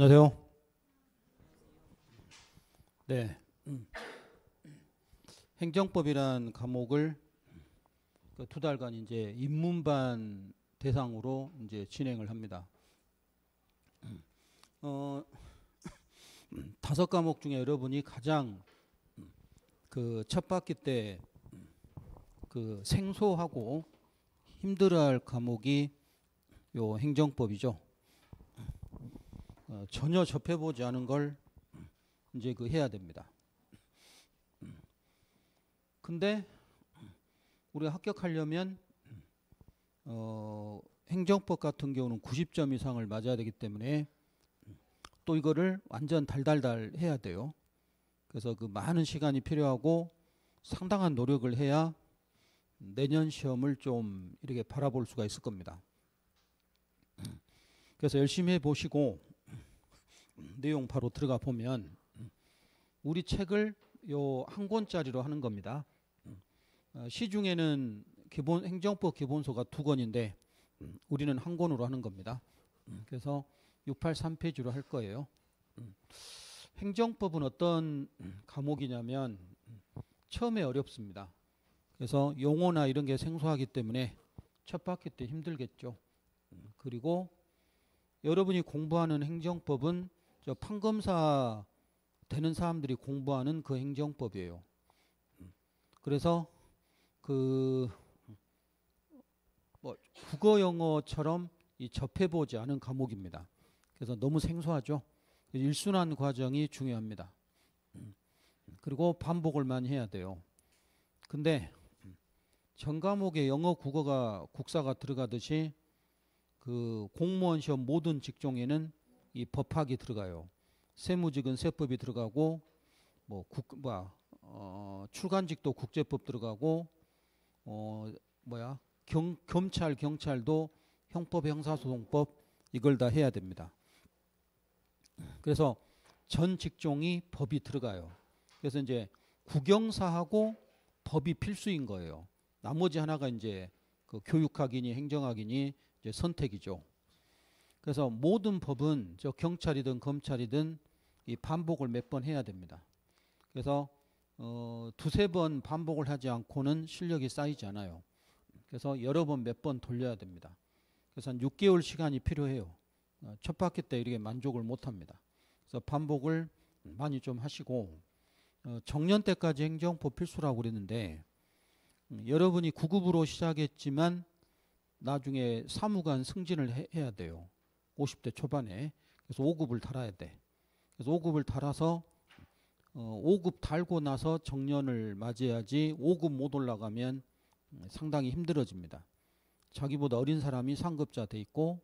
안녕하세요. 네. 행정법이란 과목을 그 두 달간 이제 입문반 대상으로 이제 진행을 합니다. 어, 다섯 과목 중에 여러분이 가장 그첫 바퀴 때그 생소하고 힘들어할 과목이 요 행정법이죠. 어, 전혀 접해보지 않은 걸 이제 그 해야 됩니다. 근데 우리가 합격하려면 어, 행정법 같은 경우는 90점 이상을 맞아야 되기 때문에 또 이거를 완전 달달달 해야 돼요. 그래서 그 많은 시간이 필요하고 상당한 노력을 해야 내년 시험을 좀 이렇게 바라볼 수가 있을 겁니다. 그래서 열심히 해 보시고 내용 바로 들어가 보면 우리 책을 요 한 권짜리로 하는 겁니다. 어, 시중에는 기본 행정법 기본서가 두 권인데 우리는 한 권으로 하는 겁니다. 그래서 683페이지로 할 거예요. 행정법은 어떤 과목이냐면 처음에 어렵습니다. 그래서 용어나 이런 게 생소하기 때문에 첫 바퀴 때 힘들겠죠. 그리고 여러분이 공부하는 행정법은 저 판검사 되는 사람들이 공부하는 그 행정법이에요. 그래서 그 뭐 국어 영어처럼 이 접해보지 않은 과목입니다. 그래서 너무 생소하죠. 일순환 과정이 중요합니다. 그리고 반복을 많이 해야 돼요. 근데 전 과목에 영어 국어가 국사가 들어가듯이 그 공무원 시험 모든 직종에는 이 법학이 들어가요. 세무직은 세법이 들어가고 뭐 국 뭐야 어, 출간직도 국제법 들어가고 어 뭐야 경, 검찰 경찰도 형법 형사소송법 이걸 다 해야 됩니다. 그래서 전 직종이 법이 들어가요. 그래서 이제 국영사하고 법이 필수인 거예요. 나머지 하나가 이제 그 교육학이니 행정학이니 이제 선택이죠. 그래서 모든 법은 저 경찰이든 검찰이든 이 반복을 몇 번 해야 됩니다. 그래서 어, 두세 번 반복을 하지 않고는 실력이 쌓이지 않아요. 그래서 여러 번 몇 번 돌려야 됩니다. 그래서 한 6개월 시간이 필요해요. 어, 첫 바퀴 때 이렇게 만족을 못 합니다. 그래서 반복을 많이 좀 하시고 어, 정년 때까지 행정법 필수라고 그랬는데 음, 여러분이 구급으로 시작했지만 나중에 사무관 승진을 해, 해야 돼요. 50대 초반에 그래서 5급을 달아야 돼. 그래서 5급을 달아서 어, 5급 달고 나서 정년을 맞이해야지 5급 못 올라가면 음, 상당히 힘들어집니다. 자기보다 어린 사람이 상급자 돼 있고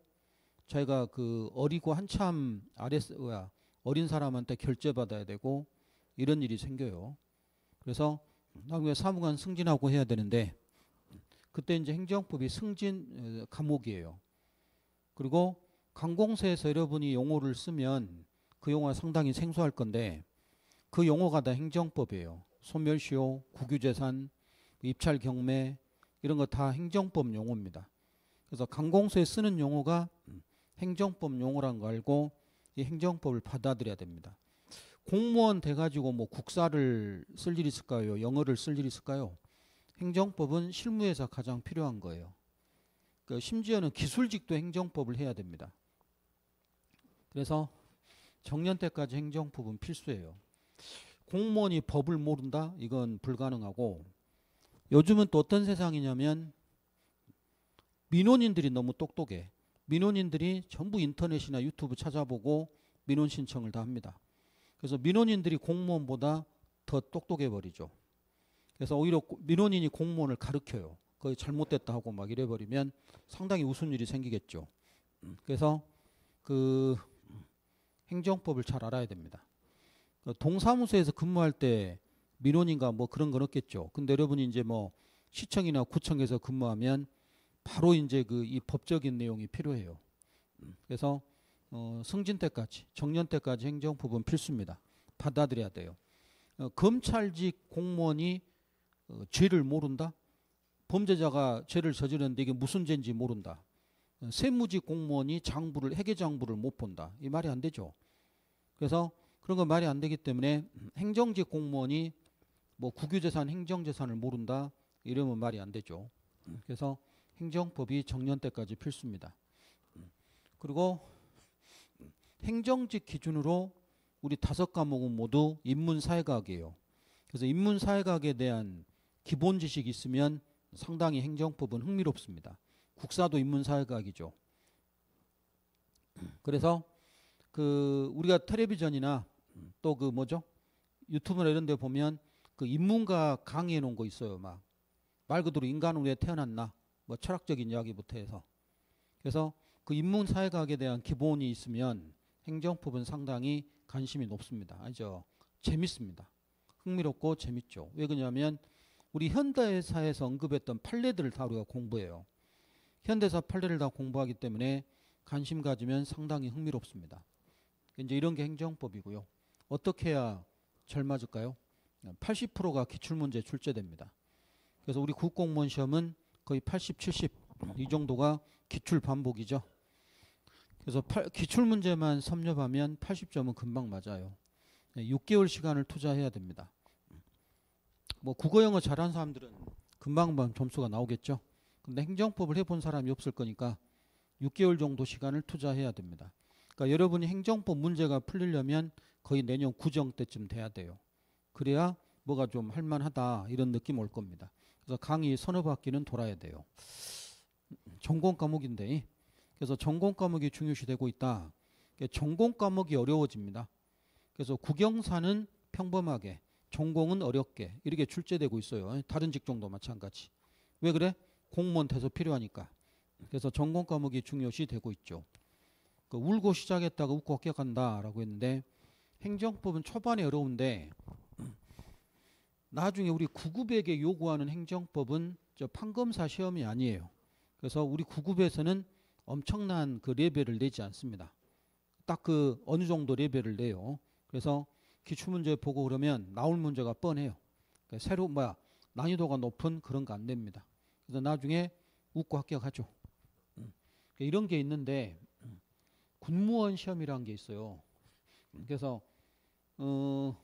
자기가 그 어리고 한참 아래 뭐야 어린 사람한테 결제받아야 되고 이런 일이 생겨요. 그래서 나중에 사무관 승진하고 해야 되는데 그때 이제 행정법이 승진 어, 감옥이에요. 그리고 관공서에서 여러분이 용어를 쓰면 그 용어가 상당히 생소할 건데 그 용어가 다 행정법이에요. 소멸시효, 국유재산, 입찰 경매 이런 거 다 행정법 용어입니다. 그래서 관공서에 쓰는 용어가 행정법 용어란 거 알고 이 행정법을 받아들여야 됩니다. 공무원 돼가지고 뭐 국사를 쓸 일이 있을까요? 영어를 쓸 일이 있을까요? 행정법은 실무에서 가장 필요한 거예요. 그 심지어는 기술직도 행정법을 해야 됩니다. 그래서 정년 때까지 행정법은 필수예요. 공무원이 법을 모른다? 이건 불가능하고 요즘은 또 어떤 세상이냐면 민원인들이 너무 똑똑해. 민원인들이 전부 인터넷이나 유튜브 찾아보고 민원 신청을 다 합니다. 그래서 민원인들이 공무원보다 더 똑똑해 버리죠. 그래서 오히려 민원인이 공무원을 가르켜요. 거의 잘못됐다 하고 막 이래 버리면 상당히 우스운 일이 생기겠죠. 음, 그래서 그 행정법을 잘 알아야 됩니다. 그러니까 동사무소에서 근무할 때 민원인가 뭐 그런 건 없겠죠. 근데 여러분이 이제 뭐 시청이나 구청에서 근무하면 바로 이제 그 이 법적인 내용이 필요해요. 음, 그래서 어, 승진 때까지 정년 때까지 행정법은 필수입니다. 받아들여야 돼요. 어, 검찰직 공무원이 어, 죄를 모른다? 범죄자가 죄를 저지르는데 이게 무슨 죄인지 모른다. 어, 세무직 공무원이 장부를 회계 장부를 못 본다. 이 말이 안 되죠. 그래서 그런 건 말이 안 되기 때문에 행정직 공무원이 뭐 국유재산, 행정재산을 모른다 이러면 말이 안 되죠. 그래서 행정법이 정년 때까지 필수입니다. 그리고 행정직 기준으로 우리 다섯 과목은 모두 인문사회과학이에요. 그래서 인문사회과학에 대한 기본 지식이 있으면 상당히 행정법은 흥미롭습니다. 국사도 인문사회과학이죠. 그래서 그 우리가 텔레비전이나 또 그 뭐죠? 유튜브나 이런 데 보면 그 인문과 강의해 놓은 거 있어요. 막 말 그대로 인간은 왜 태어났나? 뭐 철학적인 이야기부터 해서. 그래서 그 인문 사회과학에 대한 기본이 있으면 행정법은 상당히 관심이 높습니다. 알죠? 재밌습니다. 흥미롭고 재밌죠. 왜 그러냐면 우리 현대사에서 언급했던 판례들을 다 우리가 공부해요. 현대사 판례를 다 공부하기 때문에 관심 가지면 상당히 흥미롭습니다. 이제 이런 게 행정법이고요. 어떻게 해야 잘 맞을까요? 80%가 기출문제 출제됩니다. 그래서 우리 국공무원 시험은 거의 80, 70 이 정도가 기출 반복이죠. 그래서 기출 문제만 섭렵하면 80점은 금방 맞아요. 6개월 시간을 투자해야 됩니다. 뭐 국어 영어 잘하는 사람들은 금방금 뭐 점수가 나오겠죠. 근데 행정법을 해본 사람이 없을 거니까 6개월 정도 시간을 투자해야 됩니다. 그러니까 여러분이 행정법 문제가 풀리려면 거의 내년 구정 때쯤 돼야 돼요. 그래야 뭐가 좀 할만하다 이런 느낌 올 겁니다. 그래서 강의 서너 바퀴는 돌아야 돼요. 전공 과목인데 그래서 전공 과목이 중요시되고 있다. 그러니까 전공 과목이 어려워집니다. 그래서 국영사는 평범하게 전공은 어렵게 이렇게 출제되고 있어요. 다른 직종도 마찬가지. 왜 그래? 공무원 돼서 필요하니까. 그래서 전공 과목이 중요시 되고 있죠. 그 울고 시작했다가 웃고 합격한다라고 했는데 행정법은 초반에 어려운데 나중에 우리 구급에게 요구하는 행정법은 저 판검사 시험이 아니에요. 그래서 우리 구급에서는 엄청난 그 레벨을 내지 않습니다. 딱 그 어느 정도 레벨을 내요. 그래서 기출문제 보고 그러면 나올 문제가 뻔해요. 그러니까 새로 뭐야 난이도가 높은 그런 거 안 됩니다. 그래서 나중에 웃고 합격하죠. 음. 그러니까 이런 게 있는데 군무원 시험이라는 게 있어요. 그래서 어,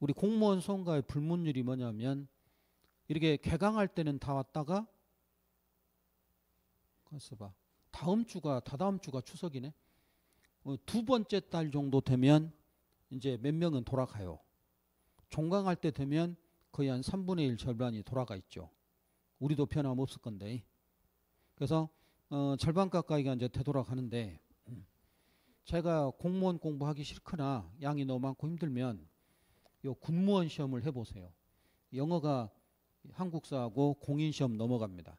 우리 공무원 선거의 불문율이 뭐냐면 이렇게 개강할 때는 다 왔다가 가서 봐. 다음 주가 다다음 주가 추석이네. 어, 두 번째 달 정도 되면 이제 몇 명은 돌아가요. 종강할 때 되면 거의 한 3분의 1 절반이 돌아가 있죠. 우리도 변함없을 건데. 그래서 어, 절반 가까이가 이제 되돌아가는데 제가 공무원 공부하기 싫거나 양이 너무 많고 힘들면 요 군무원 시험을 해보세요. 영어가 한국사하고 공인 시험 넘어갑니다.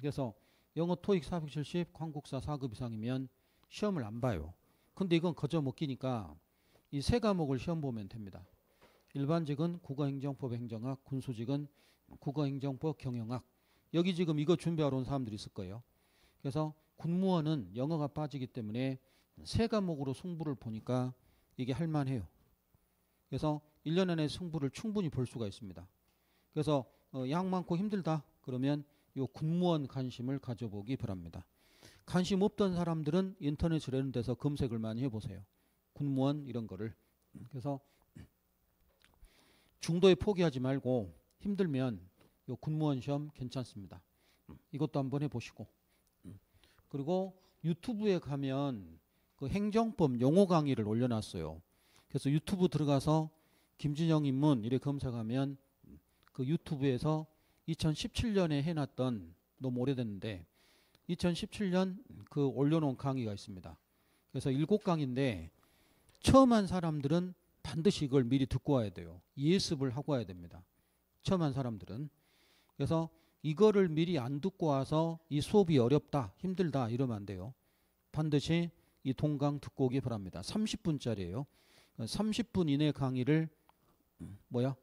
그래서 영어 토익 470, 한국사 4급 이상이면 시험을 안 봐요. 근데 이건 거저 먹기니까 이 세 과목을 시험 보면 됩니다. 일반직은 국어행정법 행정학, 군수직은 국어행정법 경영학. 여기 지금 이거 준비하러 온 사람들이 있을 거예요. 그래서 군무원은 영어가 빠지기 때문에 세 과목으로 승부를 보니까 이게 할만해요. 그래서 1년 안에 승부를 충분히 볼 수가 있습니다. 그래서 어, 양 많고 힘들다 그러면 이 군무원 관심을 가져보기 바랍니다. 관심 없던 사람들은 인터넷 이는 데서 검색을 많이 해보세요. 군무원 이런 거를 그래서 중도에 포기하지 말고 힘들면 이 군무원 시험 괜찮습니다. 이것도 한번 해보시고 그리고 유튜브에 가면 그 행정법 용어 강의를 올려놨어요. 그래서 유튜브 들어가서 김진영 입문 이렇게 검색하면 그 유튜브에서 2017년에 해놨던 너무 오래됐는데 2017년 그 올려놓은 강의가 있습니다. 그래서 일곱 강인데 처음 한 사람들은 반드시 이걸 미리 듣고 와야 돼요. 예습을 하고 와야 됩니다. 처음 한 사람들은. 그래서 이거를 미리 안 듣고 와서 이 수업이 어렵다, 힘들다 이러면 안 돼요. 반드시 이 동강 듣고 오기 바랍니다. 30분짜리예요. 30분 이내 강의를 음, 뭐야?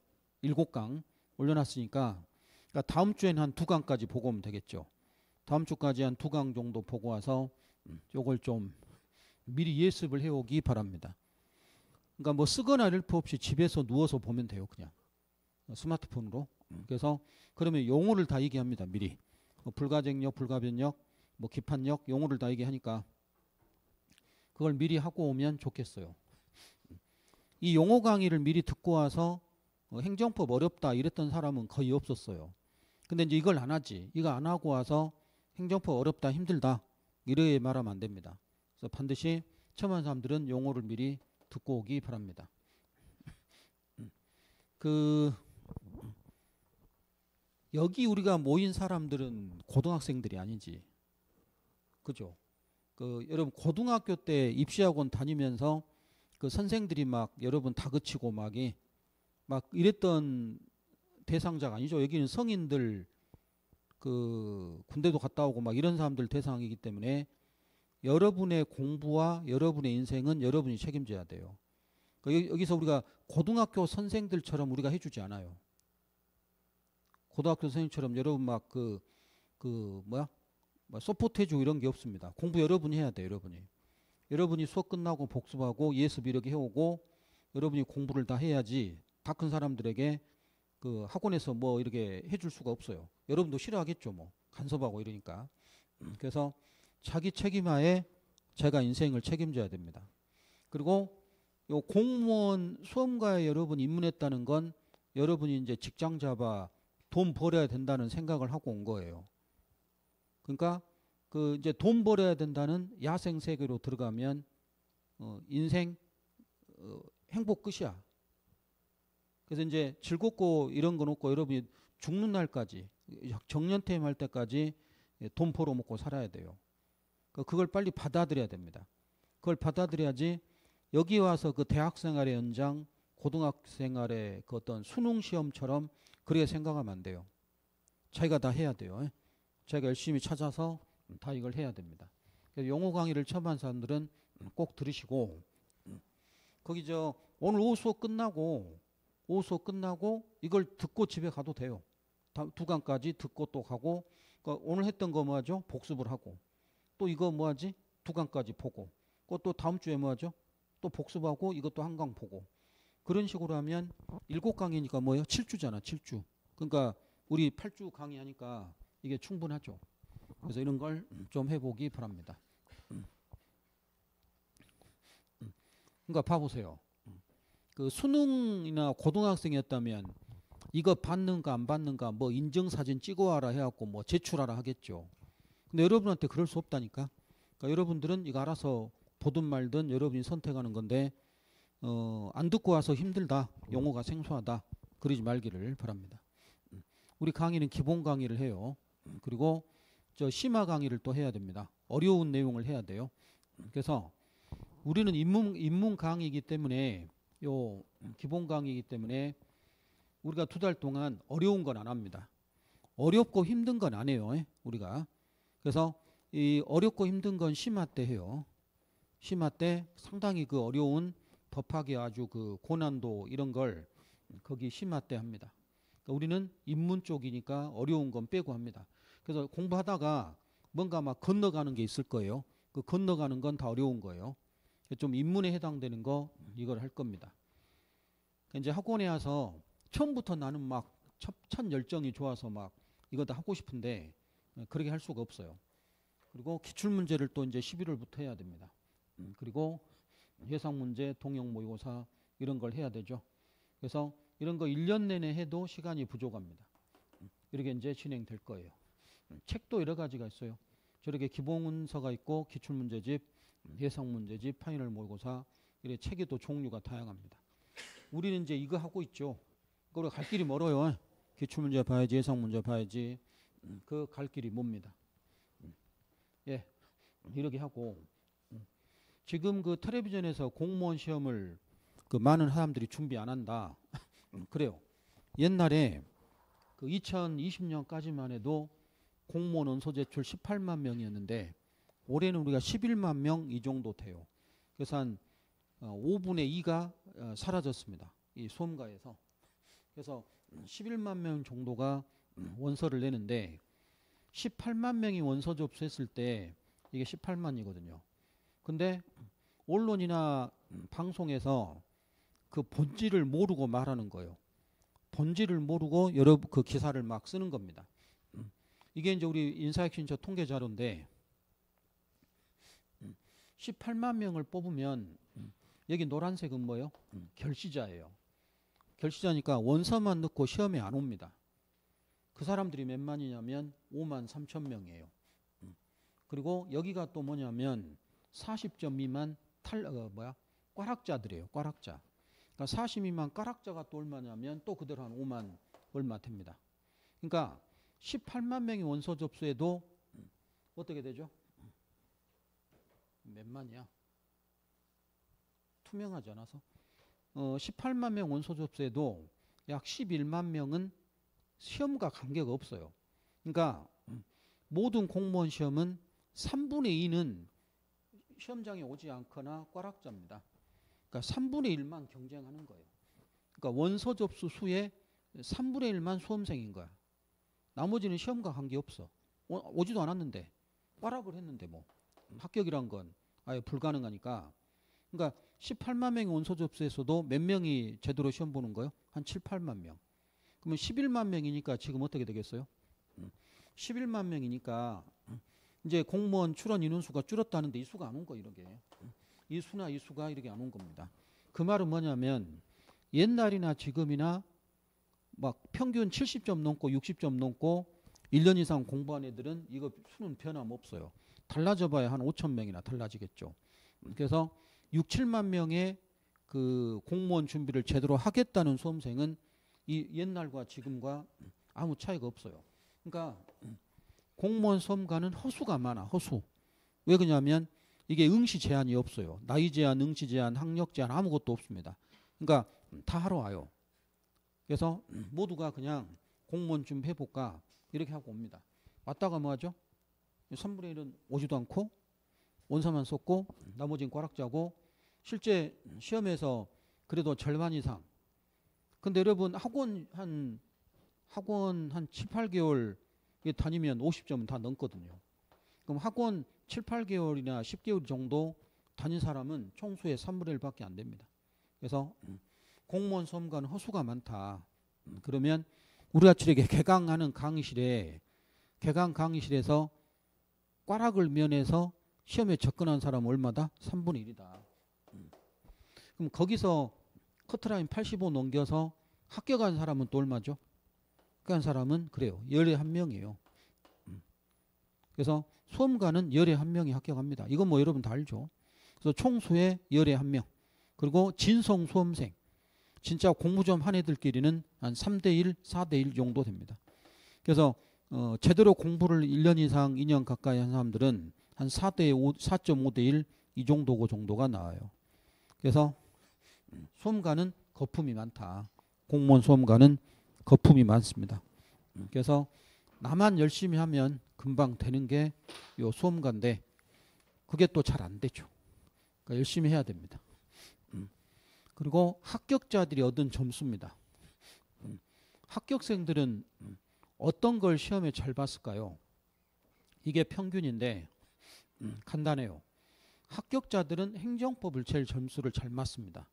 7강 올려놨으니까 그러니까 다음 주에는 한 두 강까지 보고 오면 되겠죠. 다음 주까지 한 두 강 정도 보고 와서 음, 요걸 좀 미리 예습을 해오기 바랍니다. 그러니까 뭐 쓰거나 릴프 없이 집에서 누워서 보면 돼요. 그냥 스마트폰으로. 음. 그래서 그러면 용어를 다 얘기합니다. 미리. 뭐 불가쟁력, 불가변력, 뭐 기판력 용어를 다 얘기하니까 그걸 미리 하고 오면 좋겠어요. 이 용어 강의를 미리 듣고 와서 어, 행정법 어렵다 이랬던 사람은 거의 없었어요. 근데 이제 이걸 안 하지. 이거 안 하고 와서 행정법 어렵다 힘들다 이래 말하면 안 됩니다. 그래서 반드시 처음 한 사람들은 용어를 미리 듣고 오기 바랍니다. 음. 그 여기 우리가 모인 사람들은 고등학생들이 아니지. 그죠? 그 여러분 고등학교 때 입시학원 다니면서 그 선생들이 막 여러분 다그치고 막이 막 이랬던 대상자가 아니죠. 여기는 성인들 그 군대도 갔다 오고 막 이런 사람들 대상이기 때문에 여러분의 공부와 여러분의 인생은 여러분이 책임져야 돼요. 그 여기서 우리가 고등학교 선생들처럼 우리가 해주지 않아요. 고등학교 선생님처럼 여러분 막 그, 그, 뭐야? 소포트해주고 이런 게 없습니다. 공부 여러분이 해야 돼 여러분이. 여러분이 수업 끝나고 복습하고 예습 이렇게 해오고 여러분이 공부를 다 해야지 다 큰 사람들에게 그 학원에서 뭐 이렇게 해줄 수가 없어요. 여러분도 싫어하겠죠, 뭐. 간섭하고 이러니까. 그래서 자기 책임하에 제가 인생을 책임져야 됩니다. 그리고 요 공무원 수험가에 여러분 입문했다는 건 여러분이 이제 직장 잡아 돈 벌어야 된다는 생각을 하고 온 거예요. 그러니까 그 이제 돈 벌어야 된다는 야생 세계로 들어가면 어 인생 어 행복 끝이야. 그래서 이제 즐겁고 이런 건 없고 여러분이 죽는 날까지 정년퇴임 할 때까지 돈 벌어먹고 살아야 돼요. 그러니까 그걸 빨리 받아들여야 됩니다. 그걸 받아들여야지 여기 와서 그 대학생활의 연장, 고등학생활의 그 어떤 수능 시험처럼 그렇게 생각하면 안 돼요. 자기가 다 해야 돼요. 예? 자기가 열심히 찾아서 다 이걸 해야 됩니다. 용어 강의를 처음 한 사람들은 꼭 들으시고 거기 저 오늘 오후 수업 끝나고 오후 수업 끝나고 이걸 듣고 집에 가도 돼요. 두 강까지 듣고 또 가고 그러니까 오늘 했던 거 뭐하죠? 복습을 하고 또 이거 뭐하지? 두 강까지 보고 그것도 다음 주에 뭐하죠? 또 복습하고 이것도 한 강 보고 그런 식으로 하면 일곱 강의니까 뭐예요? 7주잖아, 7주. 그러니까 우리 8주 강의하니까 이게 충분하죠. 그래서 이런 걸 좀 해보기 바랍니다. 그러니까 봐보세요. 그 수능이나 고등학생이었다면 이거 받는가 안 받는가 뭐 인증사진 찍어와라 해갖고 뭐 제출하라 하겠죠. 근데 여러분한테 그럴 수 없다니까. 그러니까 여러분들은 이거 알아서 보든 말든 여러분이 선택하는 건데 어, 안 듣고 와서 힘들다. 용어가 생소하다. 그러지 말기를 바랍니다. 음, 우리 강의는 기본 강의를 해요. 음, 그리고 저 심화 강의를 또 해야 됩니다. 어려운 내용을 해야 돼요. 음, 그래서 우리는 인문 인문 강의이기 때문에 요 기본 강의이기 때문에 우리가 두 달 동안 어려운 건 안 합니다. 어렵고 힘든 건 안 해요. 예, 우리가 그래서 이 어렵고 힘든 건 심화 때 해요. 심화 때 상당히 그 어려운 법학이 아주 그 고난도 이런 걸 거기 심화 때 합니다. 그러니까 우리는 인문 쪽이니까 어려운 건 빼고 합니다. 그래서 공부하다가 뭔가 막 건너가는 게 있을 거예요. 그 건너가는 건 다 어려운 거예요. 좀 인문에 해당되는 거 이걸 할 겁니다. 그러니까 이제 학원에 와서 처음부터 나는 막 첫, 첫 열정이 좋아서 막 이거 다 하고 싶은데 그렇게 할 수가 없어요. 그리고 기출 문제를 또 이제 11월부터 해야 됩니다. 음, 그리고 해상 문제, 통역 모의고사 이런 걸 해야 되죠. 그래서 이런 거 1년 내내 해도 시간이 부족합니다. 이렇게 이제 진행될 거예요. 책도 여러 가지가 있어요. 저렇게 기본서가 문 있고 기출문제집, 해석문제집, 파이널 모의고사 이렇게 책이 또 종류가 다양합니다. 우리는 이제 이거 하고 있죠. 그러니갈 길이 멀어요. 기출문제 봐야지, 해석문제 봐야지. 그 갈 길이 멉니다. 예, 이렇게 하고 지금 그 텔레비전에서 공무원 시험을 그 많은 사람들이 준비 안 한다. 그래요. 옛날에 그 2020년까지만 해도 공무원 원서 제출 18만 명이었는데 올해는 우리가 11만 명 이 정도 돼요. 그래서 한 5분의 어, 2가 어, 사라졌습니다. 이 수험가에서. 그래서 11만 명 정도가 원서를 내는데 18만 명이 원서 접수했을 때 이게 18만이거든요. 근데 언론이나 방송에서 그 본질을 모르고 말하는 거예요. 본질을 모르고 여러 그 기사를 막 쓰는 겁니다. 이게 이제 우리 인사혁신처 통계 자료인데 18만 명을 뽑으면 여기 노란색은 뭐예요? 결시자예요. 결시자니까 원서만 넣고 시험에 안 옵니다. 그 사람들이 몇만이냐면 5만 3천 명이에요. 그리고 여기가 또 뭐냐면 40점 미만 탈, 어, 뭐야? 꽈락자들이에요. 꽈락자. 그러니까 40 미만 꽈락자가 또 얼마냐면 또 그대로 한 5만 얼마 됩니다. 그러니까 18만 명이 원서 접수해도 어떻게 되죠? 몇만이야? 투명하지 않아서 어, 18만 명 원서 접수해도 약 11만 명은 시험과 관계가 없어요. 그러니까 모든 공무원 시험은 3분의 2는 시험장에 오지 않거나 꽈락자입니다. 그러니까 3분의 1만 경쟁하는 거예요. 그러니까 원서 접수 수의 3분의 1만 수험생인 거야. 나머지는 시험과 관계없어. 어, 오, 지도 않았는데 꽈락을 했는데 뭐 합격이란 건 아예 불가능하니까 그러니까 18만 명의 원서 접수에서도 몇 명이 제대로 시험 보는 거예요? 한 7, 8만 명. 그러면 11만 명이니까 지금 어떻게 되겠어요? 11만 음. 명이니까 이제 공무원 출원 인원수가 줄었다는데 이 수가 안 온거 이렇게 이 수나 이 수가 이렇게 안 온 겁니다. 그 말은 뭐냐면 옛날이나 지금이나 막 평균 70점 넘고 60점 넘고 1년 이상 공부한 애들은 이거 수는 변함없어요. 달라져 봐야 한 5천 명이나 달라지겠죠. 그래서 6, 7만 명의 그 공무원 준비를 제대로 하겠다는 수험생은 이 옛날과 지금과 아무 차이가 없어요. 그러니까 공무원 수험가는 허수가 많아. 허수. 왜 그러냐면 이게 응시 제한이 없어요. 나이 제한, 응시 제한, 학력 제한 아무것도 없습니다. 그러니까 다 하러 와요. 그래서 모두가 그냥 공무원 준비 해볼까 이렇게 하고 옵니다. 왔다가 뭐하죠? 3분의 1은 오지도 않고 원서만 썼고 나머지는 꽈락자고 실제 시험에서 그래도 절반 이상 근데 여러분 학원 한 학원 한 7, 8개월 다니면 50점은 다 넘거든요. 그럼 학원 7, 8개월이나 10개월 정도 다닌 사람은 총수의 3분의 1밖에 안 됩니다. 그래서 음, 공무원 수험과는 허수가 많다. 음, 그러면 우리가 출에게 개강하는 강의실에 개강 강의실에서 꽈락을 면해서 시험에 접근한 사람 얼마다? 3분의 1이다. 음. 그럼 거기서 커트라인 85 넘겨서 합격한 사람은 또 얼마죠? 합격한 사람은 그래요. 열에 한 명이에요. 음. 그래서 수험가는 열에 한 명이 합격합니다. 이건 뭐 여러분 다 알죠. 그래서 총수의 열에 한 명. 그리고 진성 수험생. 진짜 공부 좀 한 애들끼리는 한 3대1, 4대1 정도 됩니다. 그래서 어, 제대로 공부를 1년 이상 2년 가까이 한 사람들은 한 4대 5, 4.5대1 이 정도고 그 정도가 나와요. 그래서 음, 수험가는 거품이 많다. 공무원 수험가는 거품이 많습니다. 그래서 나만 열심히 하면 금방 되는 게요 소음가인데 그게 또 잘 안 되죠. 그러니까 열심히 해야 됩니다. 음. 그리고 합격자들이 얻은 점수입니다. 음. 합격생들은 어떤 걸 시험에 잘 봤을까요? 이게 평균인데 음, 간단해요. 합격자들은 행정법을 제일 점수를 잘 맞습니다.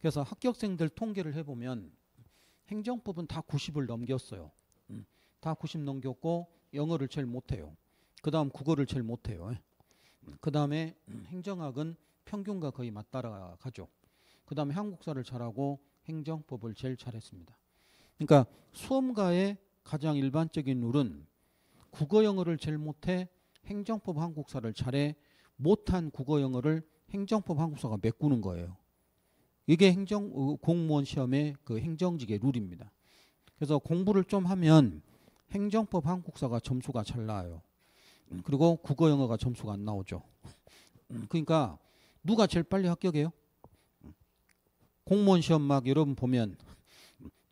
그래서 합격생들 통계를 해보면 행정법은 다 90을 넘겼어요. 음. 다90 넘겼고 영어를 제일 못해요. 그 다음 국어를 제일 못해요. 예. 그 다음에 행정학은 평균과 거의 맞따라가죠. 그 다음에 한국사를 잘하고 행정법을 제일 잘했습니다. 그러니까 수험가의 가장 일반적인 룰은 국어 영어를 제일 못해 행정법 한국사를 잘해 못한 국어 영어를 행정법 한국사가 메꾸는 거예요. 이게 행정 어, 공무원 시험의 그 행정직의 룰입니다. 그래서 공부를 좀 하면 행정법 한국사가 점수가 잘 나와요. 음, 그리고 국어 영어가 점수가 안 나오죠. 음, 그러니까 누가 제일 빨리 합격해요? 음, 공무원 시험 막 여러분 보면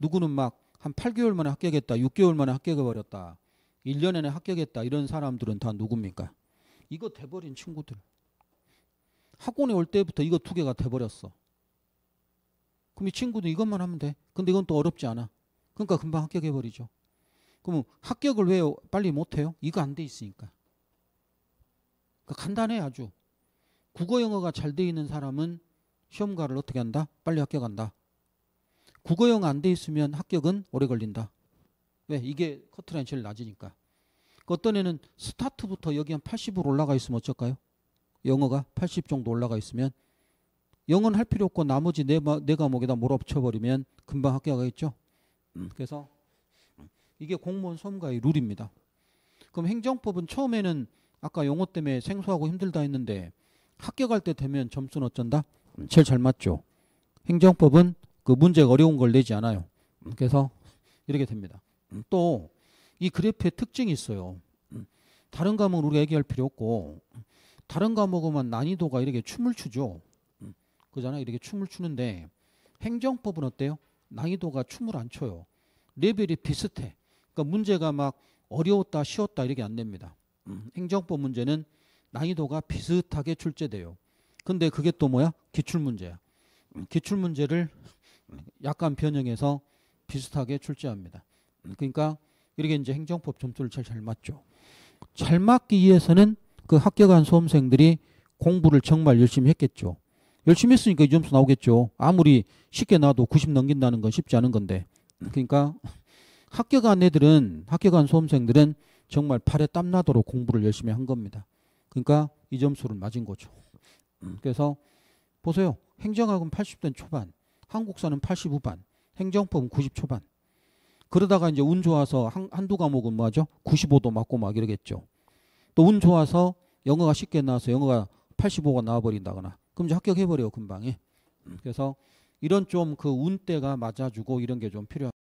누구는 막 한 8개월 만에 합격했다. 6개월 만에 합격해 버렸다. 1년 안에 합격했다. 이런 사람들은 다 누굽니까? 이거 돼버린 친구들. 학원에 올 때부터 이거 두 개가 돼버렸어. 그럼 이 친구도 이것만 하면 돼. 근데 이건 또 어렵지 않아. 그러니까 금방 합격해버리죠. 그럼 합격을 왜 빨리 못해요? 이거 안 돼 있으니까. 그러니까 간단해 아주. 국어 영어가 잘 돼 있는 사람은 시험과를 어떻게 한다? 빨리 합격한다. 국어 영어 안 돼 있으면 합격은 오래 걸린다. 왜? 이게 커트라인 제일 낮으니까. 그 어떤 애는 스타트부터 여기 한 80으로 올라가 있으면 어쩔까요? 영어가 80 정도 올라가 있으면 영은 할 필요 없고 나머지 네, 네 과목에다 몰아붙여버리면 금방 학교 가겠죠. 음. 그래서 이게 공무원 수험가의 룰입니다. 그럼 행정법은 처음에는 아까 영어 때문에 생소하고 힘들다 했는데 합격할 때 되면 점수는 어쩐다? 음. 제일 잘 맞죠. 행정법은 그 문제가 어려운 걸 내지 않아요. 음. 그래서 이렇게 됩니다. 또 이 그래프의 특징이 있어요. 다른 과목은 우리가 얘기할 필요 없고 다른 과목은 난이도가 이렇게 춤을 추죠. 그잖아 이렇게 춤을 추는데 행정법은 어때요? 난이도가 춤을 안 춰요. 레벨이 비슷해. 그러니까 문제가 막 어려웠다 쉬웠다 이렇게 안 됩니다. 음, 행정법 문제는 난이도가 비슷하게 출제돼요. 근데 그게 또 뭐야? 기출 문제야. 음, 기출 문제를 약간 변형해서 비슷하게 출제합니다. 음, 그러니까 이렇게 이제 행정법 점수를 잘잘 맞죠. 잘 맞기 위해서는 그 합격한 수험생들이 공부를 정말 열심히 했겠죠. 열심히 했으니까 이 점수 나오겠죠. 아무리 쉽게 나와도 90 넘긴다는 건 쉽지 않은 건데. 그러니까 합격한 애들은 합격한 수험생들은 정말 팔에 땀 나도록 공부를 열심히 한 겁니다. 그러니까 이 점수를 맞은 거죠. 음. 그래서 보세요. 행정학은 80대 초반, 한국사는 80 후반, 행정법은 90 초반. 그러다가 이제 운 좋아서 한, 한두 과목은 뭐죠 95도 맞고 막 이러겠죠. 또 운 좋아서 영어가 쉽게 나와서 영어가 85가 나와버린다거나 그럼 이제 합격해버려 요 금방에. 음, 그래서 이런 좀 그 운때가 맞아주고 이런 게 좀 필요합니다.